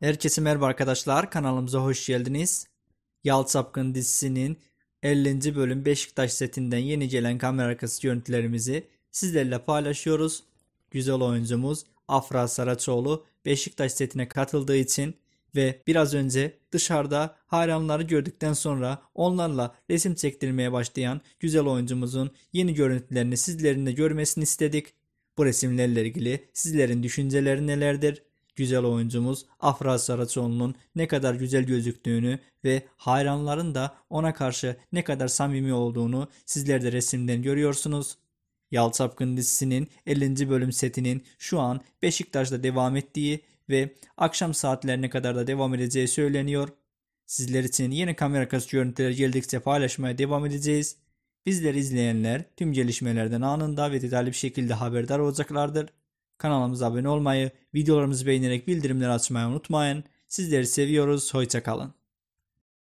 Herkese merhaba arkadaşlar. Kanalımıza hoş geldiniz. Yalt Sapkın dizisinin 50. bölüm Beşiktaş setinden yeni gelen kamera arkası görüntülerimizi sizlerle paylaşıyoruz. Güzel oyuncumuz Afra Saraçoğlu Beşiktaş setine katıldığı için ve biraz önce dışarıda hayranları gördükten sonra onlarla resim çektirmeye başlayan güzel oyuncumuzun yeni görüntülerini sizlerin de görmesini istedik. Bu resimlerle ilgili sizlerin düşünceleri nelerdir? güzel oyuncumuz Afra Saraçoğlu'nun ne kadar güzel gözüktüğünü ve hayranların da ona karşı ne kadar samimi olduğunu sizler de resimden görüyorsunuz. Yalçapkın dizisinin 50. bölüm setinin şu an Beşiktaş'ta devam ettiği ve akşam saatlerine kadar da devam edeceği söyleniyor. Sizler için yeni kamera arkası görüntüler geldikçe paylaşmaya devam edeceğiz. Bizleri izleyenler tüm gelişmelerden anında ve detaylı bir şekilde haberdar olacaklardır. Kanalımıza abone olmayı, videolarımızı beğenerek bildirimleri açmayı unutmayın. Sizleri seviyoruz. Hoşçakalın.